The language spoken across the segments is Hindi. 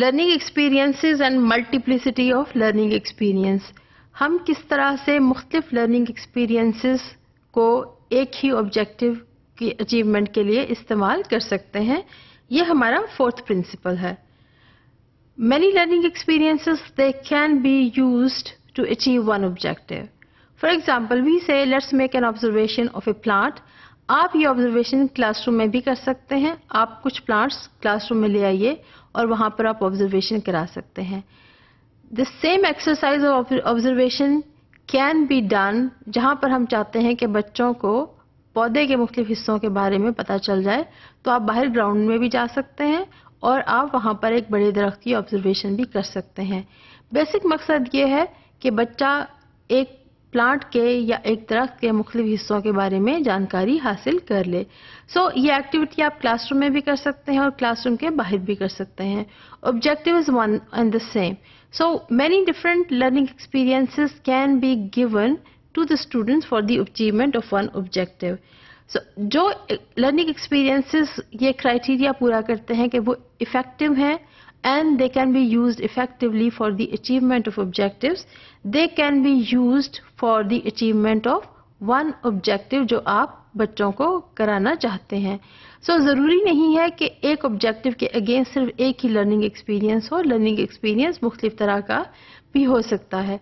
Learning experiences and multiplicity of learning experience हम किस तरह से मुख्तफ लर्निंग एक्सपीरियंसेस को एक ही ऑब्जेक्टिव की अचीवमेंट के लिए इस्तेमाल कर सकते हैं ये हमारा फोर्थ प्रिंसिपल है many learning experiences they can be use to achieve one objective for example we say let's make an observation of a plant आप ये ऑब्जर्वेशन क्लासरूम में भी कर सकते हैं आप कुछ प्लांट्स क्लासरूम में ले आइए और वहाँ पर आप ऑब्जर्वेशन करा सकते हैं the same exercise of observation can be done जहाँ पर हम चाहते हैं कि बच्चों को पौधे के मुख्तु हिस्सों के बारे में पता चल जाए तो आप बाहर ग्राउंड में भी जा सकते हैं और आप वहाँ पर एक बड़े दरख्त की ऑब्जर्वेशन भी कर सकते हैं बेसिक मकसद ये है कि बच्चा एक प्लांट के या एक दरख्त के मुख्त हिस्सों के बारे में जानकारी हासिल कर ले सो so, ये एक्टिविटी आप क्लासरूम में भी कर सकते हैं और क्लासरूम के बाहर भी कर सकते हैं objective is one and the same so many different learning experiences can be given to the student for the achievement of one objective so जो लर्निंग एक्सपीरियंसेस ये क्राइटेरिया पूरा करते हैं कि वो इफ़ेक्टिव हैं and they can be used effectively for the achievement of objectives they can be used for the achievement of one objective jo aap बच्चों को कराना चाहते हैं सो so, ज़रूरी नहीं है कि एक ऑब्जेक्टिव के अगेंस्ट सिर्फ एक ही लर्निंग एक्सपीरियंस हो लर्निंग एक्सपीरियंस मुख्तलिफ तरह का भी हो सकता है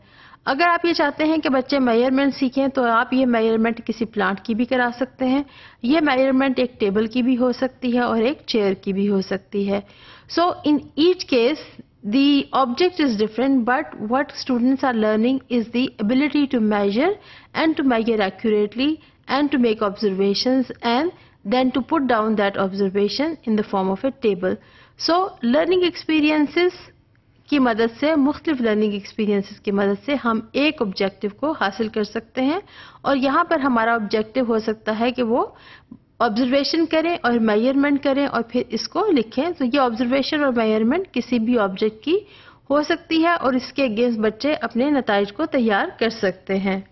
अगर आप ये चाहते हैं कि बच्चे मेजरमेंट सीखें तो आप ये मेजरमेंट किसी प्लांट की भी करा सकते हैं ये मेजरमेंट एक टेबल की भी हो सकती है और एक चेयर की भी हो सकती है so in each case the object is different but what students are learning is the ability to measure and to measure accurately and to make observation and then to put down that observation in the form of a table so learning experiences की मदद से मुख्तलिफ लर्निंग एक्सपीरियंसिस की मदद से हम एक ऑब्जेक्टिव को हासिल कर सकते हैं और यहाँ पर हमारा ऑब्जेक्टिव हो सकता है कि वो ऑब्जर्वेशन करें और मेजरमेंट करें और फिर इसको लिखें तो ये ऑब्जर्वेशन और मेजरमेंट किसी भी ऑब्जेक्ट की हो सकती है और इसके अगेंस्ट बच्चे अपने नतज को तैयार कर सकते हैं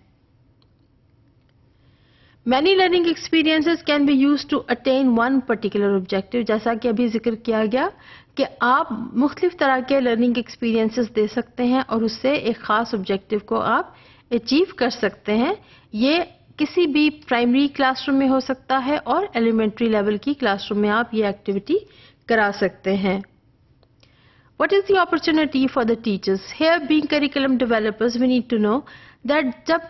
many learning experiences can be use to attain one particular objective जैसा कि अभी जिक्र किया गया कि आप मुख्तलिफ तरह के लर्निंग एक्सपीरियंसेस दे सकते हैं और उससे एक ख़ास ऑब्जेक्टिव को आप अचीव कर सकते हैं ये किसी भी प्राइमरी क्लासरूम में हो सकता है और एलिमेंट्री लेवल की क्लासरूम में आप ये एक्टिविटी करा सकते हैं what is the opportunity for the teachers here being curriculum developers we need to know that जब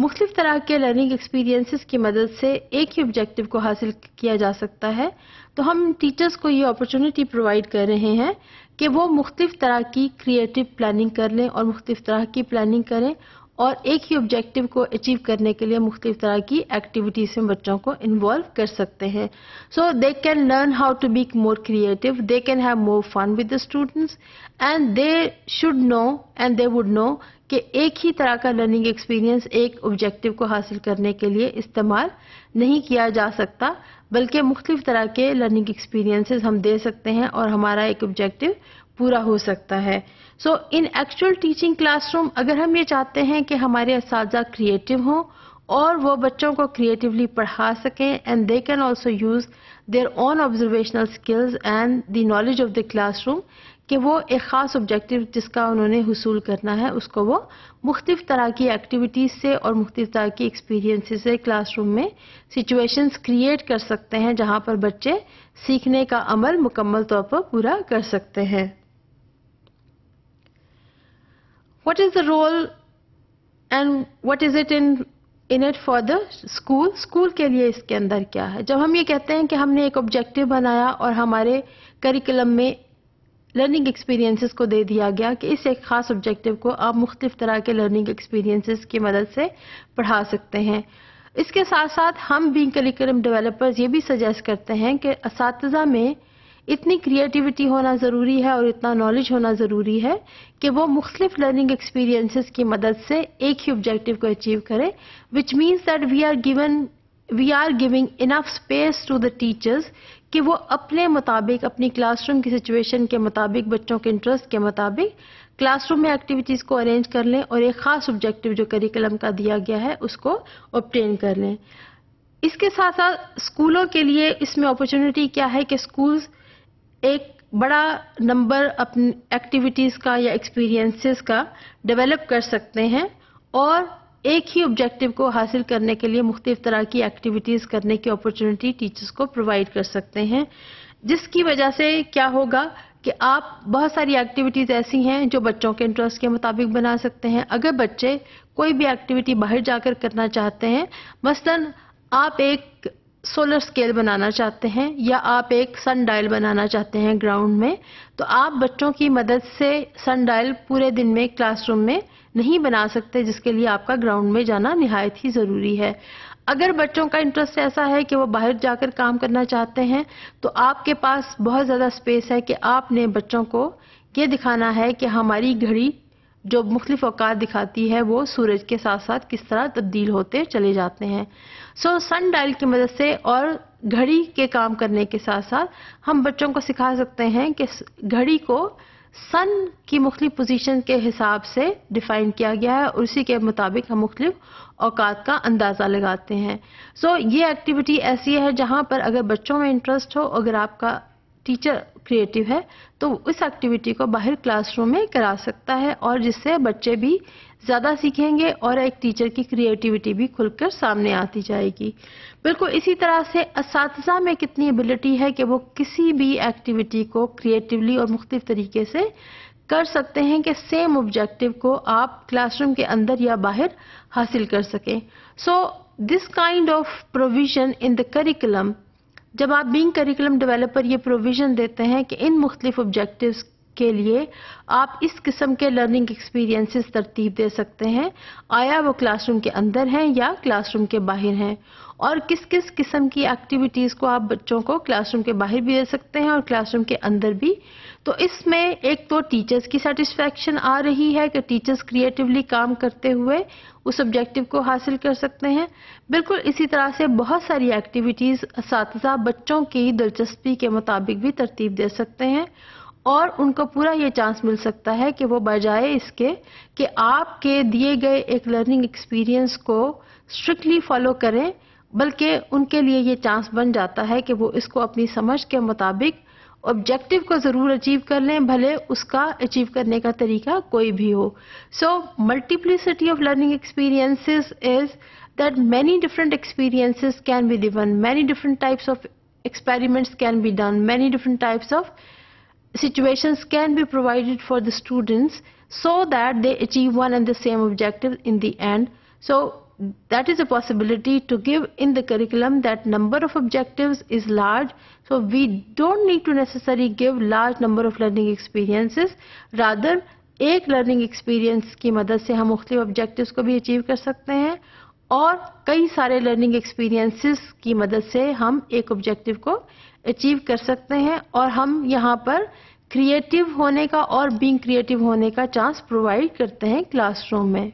मुख्तफ तरह के लर्निंग एक्सपीरियंसिस की मदद से एक ही ऑब्जेक्टिव को हासिल किया जा सकता है तो हम टीचर्स को ये अपॉर्चुनिटी प्रोवाइड कर रहे हैं कि वो मुख्तफ तरह की क्रिएटिव प्लानिंग कर लें और मुख्तफ तरह की प्लानिंग करें और एक ही ऑब्जेक्टिव को अचीव करने के लिए मुख्तलिफ तरह की एक्टिविटीज में बच्चों को इन्वॉल्व कर सकते हैं so they can learn how to be more creative they can have more fun with the students and they should know and they would know कि एक ही तरह का लर्निंग एक्सपीरियंस एक ऑब्जेक्टिव को हासिल करने के लिए इस्तेमाल नहीं किया जा सकता बल्कि मुख्तलिफ तरह के लर्निंग एक्सपीरियंसेस हम दे सकते हैं और हमारा एक ऑब्जेक्टिव पूरा हो सकता है so in actual teaching classroom अगर हम ये चाहते हैं कि हमारे इस क्रिएटिव हों और वो बच्चों को क्रिएटिवली पढ़ा सकें and they can also use their own observational skills and the knowledge of the classroom कि वो एक ख़ास ऑब्जेक्टिव जिसका उन्होंने हसूल करना है उसको वो मुख्तफ तरह की एक्टिविटीज़ से और मुख्तफ तरह की एक्सपीरियंस से क्लासरूम में सिचुएशंस क्रिएट कर सकते हैं जहाँ पर बच्चे सीखने का अमल मुकम्मल तौर पर पूरा कर सकते हैं what is the role and what is it in in it for the school school के लिए इसके अंदर क्या है जब हम ये कहते हैं कि हमने एक ऑब्जेक्टिव बनाया और हमारे करिकुलम में लर्निंग एक्सपीरियंसेस को दे दिया गया कि इस एक ख़ास ऑब्जेक्टिव को आप मुख्तफ तरह के लर्निंग एक्सपीरियंसेस की मदद से पढ़ा सकते हैं इसके साथ साथ हम बीइंग करिकुलम डेवलपर्स ये भी सजेस्ट करते हैं कि इस में इतनी क्रिएटिविटी होना ज़रूरी है और इतना नॉलेज होना ज़रूरी है कि वो मुख्तलिफ लर्निंग एक्सपीरियंसिस की मदद से एक ही ऑब्जेक्टिव को अचीव करें which means that we are given we are giving enough space to the teachers कि वो अपने मुताबिक अपनी क्लासरूम की सिचुएशन के मुताबिक बच्चों के इंटरेस्ट के मुताबिक क्लासरूम में एक्टिविटीज़ को अरेंज कर लें और एक ख़ास ऑब्जेक्टिव जो करिकुलम का दिया गया है उसको ऑप्टेन कर लें इसके साथ साथ स्कूलों के लिए इसमें अपॉर्चुनिटी क्या है कि स्कूल्स एक बड़ा नंबर अपनी एक्टिविटीज़ का या एक्सपीरियंसेस का डेवलप कर सकते हैं और एक ही ऑब्जेक्टिव को हासिल करने के लिए मुख्तलिफ तरह की एक्टिविटीज करने की अपॉर्चुनिटी टीचर्स को प्रोवाइड कर सकते हैं जिसकी वजह से क्या होगा कि आप बहुत सारी एक्टिविटीज़ ऐसी हैं जो बच्चों के इंटरेस्ट के मुताबिक बना सकते हैं अगर बच्चे कोई भी एक्टिविटी बाहर जाकर करना चाहते हैं मसलन आप एक सोलर स्केल बनाना चाहते हैं या आप एक सन डायल बनाना चाहते हैं ग्राउंड में तो आप बच्चों की मदद से सन डायल पूरे दिन में क्लासरूम में नहीं बना सकते जिसके लिए आपका ग्राउंड में जाना नहायत ही ज़रूरी है अगर बच्चों का इंटरेस्ट ऐसा है कि वो बाहर जाकर काम करना चाहते हैं तो आपके पास बहुत ज़्यादा स्पेस है कि आपने बच्चों को ये दिखाना है कि हमारी घड़ी जो मुख्तलिफ अवकात दिखाती है वो सूरज के साथ साथ किस तरह तब्दील होते चले जाते हैं सो सन डायल की मदद से और घड़ी के काम करने के साथ साथ हम बच्चों को सिखा सकते हैं कि घड़ी को सन की मुख्तलिफ पोजीशन के हिसाब से डिफाइन किया गया है और उसी के मुताबिक हम मुख्तलिफ औकात का अंदाज़ा लगाते हैं सो so, ये एक्टिविटी ऐसी है जहाँ पर अगर बच्चों में इंटरेस्ट हो अगर आपका टीचर क्रिएटिव है तो इस एक्टिविटी को बाहर क्लासरूम में करा सकता है और जिससे बच्चे भी ज़्यादा सीखेंगे और एक टीचर की क्रिएटिविटी भी खुलकर सामने आती जाएगी बिल्कुल इसी तरह से इस में कितनी एबिलिटी है कि वो किसी भी एक्टिविटी को क्रिएटिवली और मुख्तफ तरीके से कर सकते हैं कि सेम ऑब्जेक्टिव को आप क्लासरूम के अंदर या बाहर हासिल कर सकें so this kind of provision in the curriculum जब आप बिंग करिकुलम डेवलपर ये प्रोविजन देते हैं कि इन मुख्तलिफ ऑब्जेक्टिव्स के लिए आप इस किस्म के लर्निंग एक्सपीरियंसेस तरतीब दे सकते हैं आया वो क्लासरूम के अंदर हैं या क्लासरूम के बाहर हैं और किस किस किस्म की एक्टिविटीज़ को आप बच्चों को क्लासरूम के बाहर भी दे सकते हैं और क्लासरूम के अंदर भी तो इसमें एक तो टीचर्स की सेटिस्फेक्शन आ रही है कि टीचर्स क्रिएटिवली काम करते हुए उस ऑब्जेक्टिव को हासिल कर सकते हैं बिल्कुल इसी तरह से बहुत सारी एक्टिविटीज़ इस बच्चों की दिलचस्पी के मुताबिक भी तरतीब दे सकते हैं और उनको पूरा ये चांस मिल सकता है कि वो बजाय इसके कि आपके दिए गए एक लर्निंग एक्सपीरियंस को स्ट्रिक्टली फॉलो करें बल्कि उनके लिए ये चांस बन जाता है कि वो इसको अपनी समझ के मुताबिक ऑब्जेक्टिव को ज़रूर अचीव कर लें भले उसका अचीव करने का तरीका कोई भी हो so multiplicity of learning experiences is that many different experiences can be given many different types of experiments can be done, many different types of situations can be provided for the students so that they achieve one and the same objective in the end. So that is a possibility to give in the curriculum that number of objectives is large so we don't need to necessarily give large number of learning experiences rather a learning experience ki madad se हम मुख्तलिफ objectives ko bhi achieve kar sakte hain. और कई सारे लर्निंग एक्सपीरियंसेस की मदद से हम एक ऑब्जेक्टिव को अचीव कर सकते हैं और हम यहाँ पर क्रिएटिव होने का और बीइंग क्रिएटिव होने का चांस प्रोवाइड करते हैं क्लासरूम में